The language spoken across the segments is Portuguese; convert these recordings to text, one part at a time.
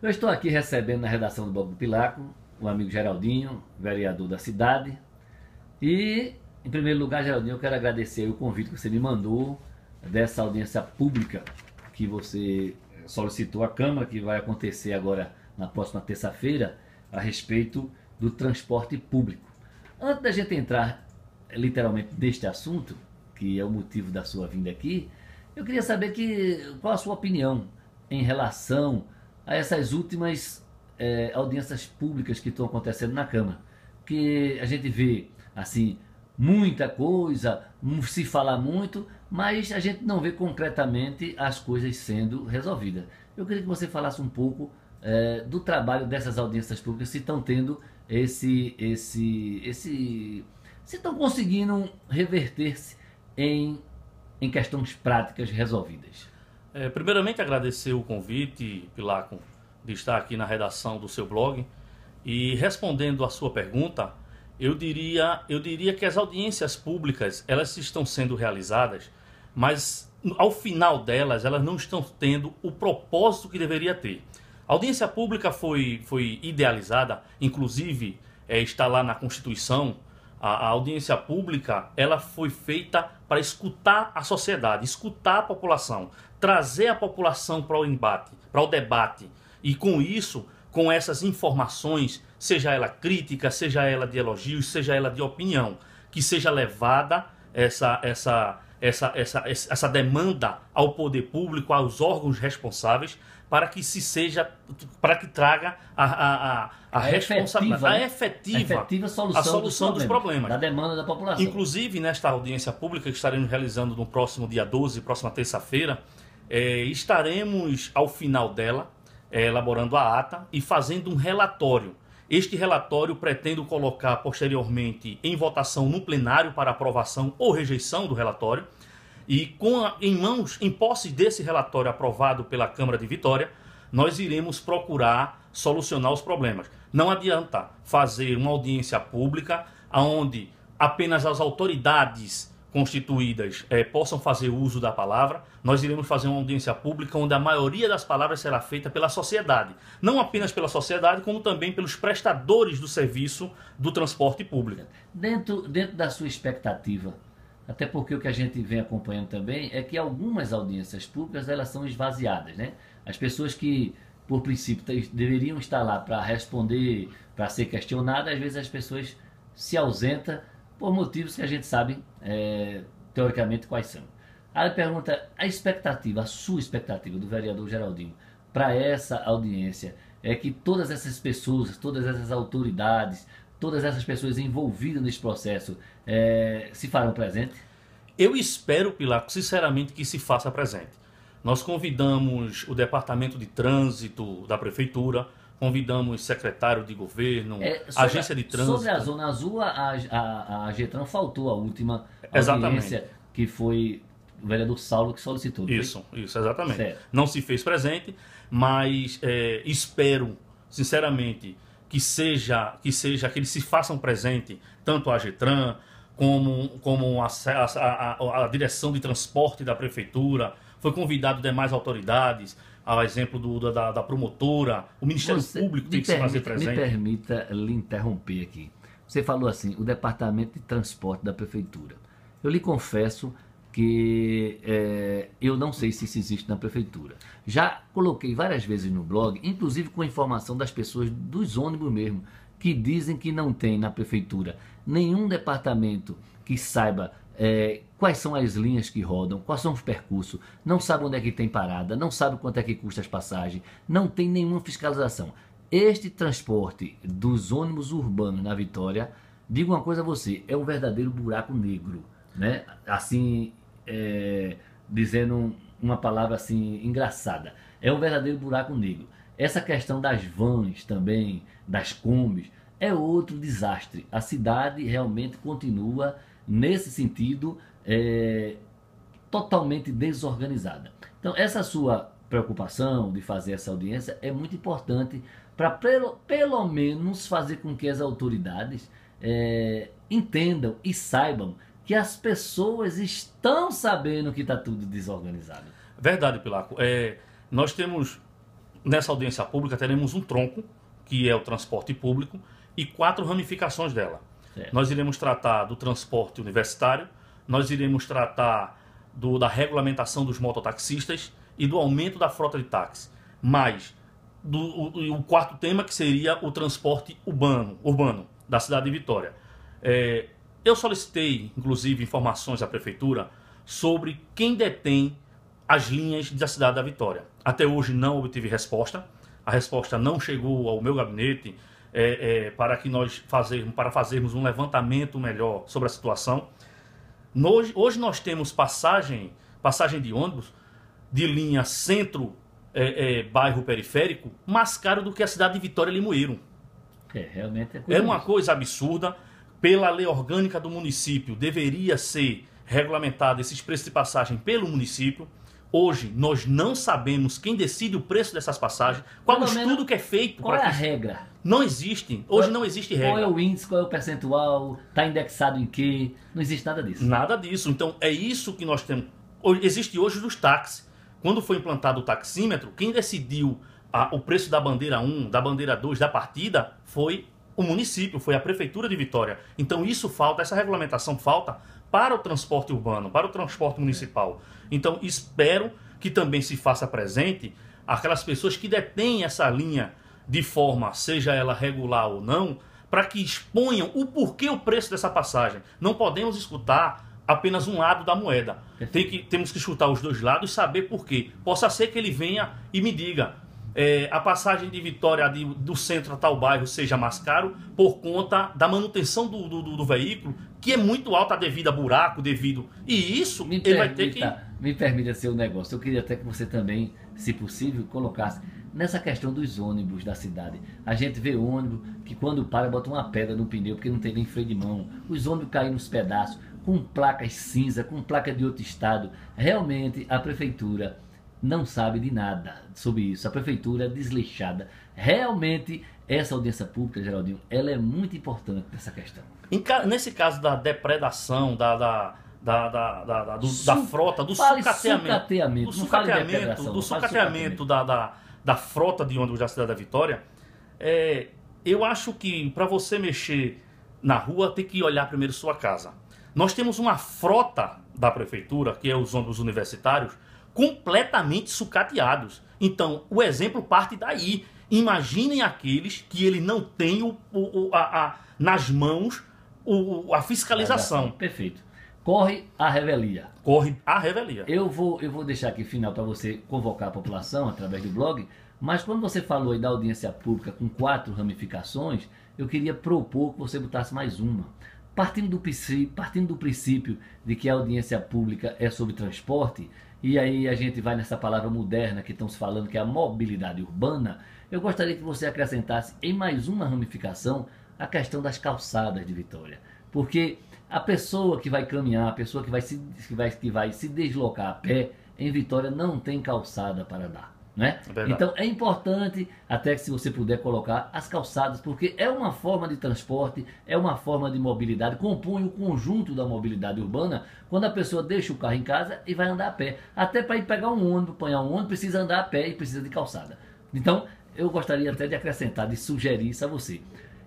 Eu estou aqui recebendo na redação do Bobo Pilaco o amigo Geraldinho, vereador da cidade. E, em primeiro lugar, Geraldinho, eu quero agradecer o convite que você me mandou dessa audiência pública que você solicitou à Câmara, que vai acontecer agora na próxima terça-feira, a respeito do transporte público. Antes da gente entrar eh, literalmente neste assunto, que é o motivo da sua vinda aqui, eu queria saber que, qual a sua opinião em relação a essas últimas é, audiências públicas que estão acontecendo na Câmara. Que a gente vê, assim, muita coisa, se fala muito, mas a gente não vê concretamente as coisas sendo resolvidas. Eu queria que você falasse um pouco é, do trabalho dessas audiências públicas, se estão tendo esse. esse, esse se estão conseguindo reverter-se em, em questões práticas resolvidas. É, primeiramente, agradecer o convite, Pilaco, de estar aqui na redação do seu blog. E respondendo à sua pergunta, eu diria, eu diria que as audiências públicas elas estão sendo realizadas, mas ao final delas elas não estão tendo o propósito que deveria ter. A audiência pública foi, foi idealizada, inclusive é, está lá na Constituição. A, a audiência pública ela foi feita para escutar a sociedade, escutar a população, trazer a população para o embate, para o debate. E com isso, com essas informações, seja ela crítica, seja ela de elogios, seja ela de opinião, que seja levada essa essa essa, essa, essa demanda ao poder público, aos órgãos responsáveis, para que se seja, para que traga a, a, a, a responsabilidade, a efetiva, né? efetiva solução, a solução dos, problemas, dos problemas. Da demanda da população. Inclusive, nesta audiência pública que estaremos realizando no próximo dia 12, próxima terça-feira, é, estaremos ao final dela é, elaborando a ata e fazendo um relatório. Este relatório pretendo colocar posteriormente em votação no plenário para aprovação ou rejeição do relatório. E com a, em mãos, em posse desse relatório aprovado pela Câmara de Vitória, nós iremos procurar solucionar os problemas. Não adianta fazer uma audiência pública onde apenas as autoridades constituídas eh, possam fazer uso da palavra. Nós iremos fazer uma audiência pública onde a maioria das palavras será feita pela sociedade, não apenas pela sociedade, como também pelos prestadores do serviço do transporte público. Dentro, dentro da sua expectativa, até porque o que a gente vem acompanhando também é que algumas audiências públicas elas são esvaziadas, né? As pessoas que por princípio deveriam estar lá para responder, para ser questionada, às vezes as pessoas se ausentam por motivos que a gente sabe é, teoricamente quais são. A pergunta, a expectativa, a sua expectativa do vereador Geraldinho para essa audiência é que todas essas pessoas, todas essas autoridades, todas essas pessoas envolvidas nesse processo é, se farão presente? Eu espero, Pilar, sinceramente, que se faça presente. Nós convidamos o Departamento de Trânsito da Prefeitura, Convidamos secretário de governo, é, agência de trânsito. Sobre a Zona Azul, a, a, a Getran faltou a última Exatamente. que foi o vereador Saulo que solicitou. isso, foi? isso, exatamente. Certo. Não se fez presente, mas é, espero, sinceramente, que seja, que seja, que eles se façam presente, tanto a Getran, como, como a, a, a, a direção de transporte da prefeitura, foi convidado demais autoridades, ao exemplo do, da, da, promotora, o Ministério Você Público tem que permita, se fazer presente. Me permita lhe interromper aqui. Você falou assim, o Departamento de Transporte da Prefeitura. Eu lhe confesso que é, eu não sei se isso existe na prefeitura. Já coloquei várias vezes no blog, inclusive com informação das pessoas dos ônibus mesmo, que dizem que não tem na prefeitura nenhum departamento que saiba é, quais são as linhas que rodam, quais são os percursos, não sabe onde é que tem parada, não sabe quanto é que custa as passagens, não tem nenhuma fiscalização. Este transporte dos ônibus urbanos na Vitória, digo uma coisa a você, é um verdadeiro buraco negro, né? Assim, é, dizendo uma palavra assim engraçada, é um verdadeiro buraco negro. Essa questão das vans também, das combis, é outro desastre. A cidade realmente continua nesse sentido, é, totalmente desorganizada. Então, essa sua preocupação de fazer essa audiência é muito importante para, pelo, pelo menos, fazer com que as autoridades é, entendam e saibam que as pessoas estão sabendo que está tudo desorganizado. Verdade, Pilaco. É, nós temos, nessa audiência pública, teremos um tronco, que é o transporte público, e quatro ramificações dela. É. Nós iremos tratar do transporte universitário, nós iremos tratar do, da regulamentação dos mototaxistas e do aumento da frota de táxi. Mas do, o, o, quarto tema que seria o transporte urbano, urbano da cidade de Vitória. É, eu solicitei, inclusive, informações à prefeitura sobre quem detém as linhas da cidade da Vitória. Até hoje não obtive resposta. A resposta não chegou ao meu gabinete, é, é, para que nós fazermos, para fazermos um levantamento melhor sobre a situação. Hoje, hoje nós temos passagem, passagem de ônibus de linha centro é, é bairro periférico mais caro do que a cidade de Vitória Limoeiro. É realmente é, é uma coisa absurda. Pela lei orgânica do município deveria ser regulamentado esses preços de passagem pelo município. Hoje, nós não sabemos quem decide o preço dessas passagens, qual o estudo que é feito. Qual é a regra? Não existe. Hoje qual, não existe regra. Qual é o índice, qual é o percentual, está indexado em quê? Não existe nada disso. Nada disso. Então, é isso que nós temos. Existe hoje dos táxis. Quando foi implantado o taxímetro, quem decidiu a, o preço da bandeira 1, da bandeira 2, da partida, foi o município, foi a prefeitura de Vitória. Então, isso falta, essa regulamentação falta para o transporte urbano, para o transporte municipal. Então, espero que também se faça presente aquelas pessoas que detêm essa linha de forma, seja ela regular ou não, para que exponham o porquê o preço dessa passagem. Não podemos escutar apenas um lado da moeda. Tem que, temos que escutar os dois lados e saber porquê. Possa ser que ele venha e me diga: é, a passagem de Vitória de, do centro a tal bairro seja mais caro por conta da manutenção do, do, do veículo, que é muito alta devido a buraco, devido. E isso me ele permita, vai ter que. Tá, me permita seu negócio. Eu queria até que você também, se possível, colocasse nessa questão dos ônibus da cidade. A gente vê ônibus que quando para bota uma pedra no pneu porque não tem nem freio de mão. Os ônibus caem nos pedaços, com placas cinza, com placa de outro estado. Realmente a prefeitura não sabe de nada sobre isso. A prefeitura é desleixada. Realmente, essa audiência pública, Geraldinho, ela é muito importante nessa questão. Ca... nesse caso da depredação, da, da, da, da, da, do, Su... da frota, do sucateamento, sucateamento. Do sucateamento, do sucateamento da, da, da frota de ônibus da Cidade da Vitória, é, eu acho que para você mexer na rua, tem que olhar primeiro sua casa. Nós temos uma frota da prefeitura, que é os ônibus universitários, completamente sucateados. Então, o exemplo parte daí. Imaginem aqueles que ele não tem o, o a, a, nas mãos o, a fiscalização. Perfeito. Corre a revelia. Corre a revelia. Eu vou, eu vou deixar aqui final para você convocar a população através do blog, mas quando você falou aí da audiência pública com quatro ramificações, eu queria propor que você botasse mais uma partindo do, partindo do princípio de que a audiência pública é sobre transporte, e aí a gente vai nessa palavra moderna que estamos falando, que é a mobilidade urbana, eu gostaria que você acrescentasse em mais uma ramificação a questão das calçadas de Vitória. Porque a pessoa que vai caminhar, a pessoa que vai se, que vai, que vai se deslocar a pé, em Vitória não tem calçada para dar. Né? É então é importante até que se você puder colocar as calçadas, porque é uma forma de transporte, é uma forma de mobilidade, compõe o conjunto da mobilidade urbana quando a pessoa deixa o carro em casa e vai andar a pé. Até para ir pegar um ônibus, apanhar um ônibus, precisa andar a pé e precisa de calçada. Então eu gostaria até de acrescentar, de sugerir isso a você.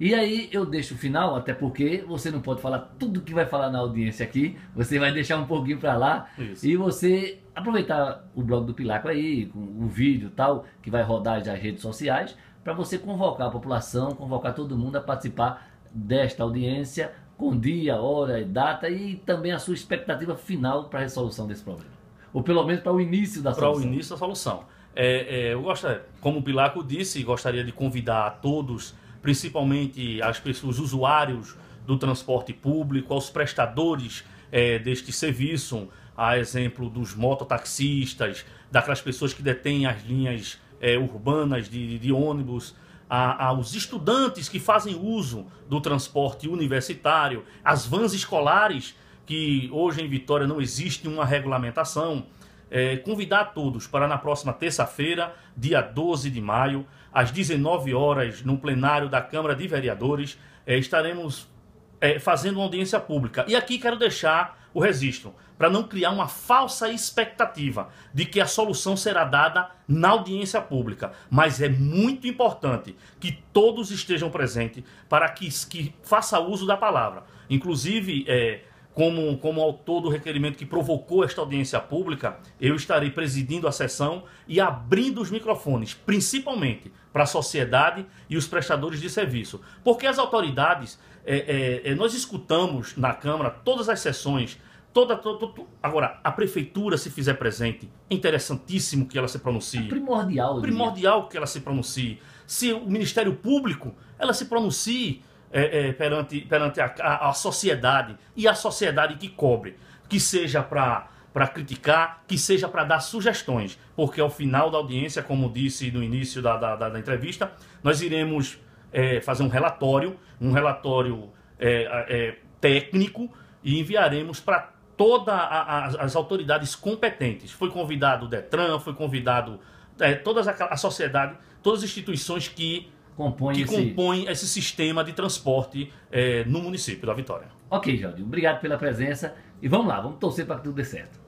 E aí eu deixo o final, até porque você não pode falar tudo que vai falar na audiência aqui, você vai deixar um pouquinho para lá Isso. e você aproveitar o blog do Pilaco aí, com o vídeo tal, que vai rodar nas redes sociais, para você convocar a população, convocar todo mundo a participar desta audiência com dia, hora e data e também a sua expectativa final para a resolução desse problema. Ou pelo menos para o início da pra solução. Para o início da solução. É, é, eu gostaria, como o Pilaco disse, gostaria de convidar a todos principalmente as pessoas, os usuários do transporte público, aos prestadores é, deste serviço, a exemplo dos mototaxistas, daquelas pessoas que detêm as linhas é, urbanas de, de ônibus, a, aos estudantes que fazem uso do transporte universitário, as vans escolares, que hoje em Vitória não existe uma regulamentação, é, convidar a todos para na próxima terça-feira, dia 12 de maio, às 19 horas, no plenário da Câmara de Vereadores, é, estaremos é, fazendo uma audiência pública. E aqui quero deixar o registro, para não criar uma falsa expectativa de que a solução será dada na audiência pública. Mas é muito importante que todos estejam presentes para que, que faça uso da palavra. Inclusive, é, como, como autor do requerimento que provocou esta audiência pública, eu estarei presidindo a sessão e abrindo os microfones, principalmente para a sociedade e os prestadores de serviço. Porque as autoridades, é, é, é nós escutamos na Câmara todas as sessões, toda, toda, toda, Agora, a prefeitura se fizer presente, é interessantíssimo que ela se pronuncie. É primordial. Primordial que ela se pronuncie. Se o Ministério Público, ela se pronuncie é, é, perante, perante a, a, a, sociedade e a sociedade que cobre, que seja para criticar, que seja para dar sugestões, porque ao final da audiência, como disse no início da, da, da, da entrevista, nós iremos é, fazer um relatório, um relatório é, é, técnico e enviaremos para todas as autoridades competentes. Foi convidado o Detran, foi convidado é, toda a sociedade, todas as instituições que compõe, que esse... compõe esse sistema de transporte é, no município da Vitória. Ok, Jaldinho, obrigado pela presença e vamos lá, vamos torcer para que tudo dê certo.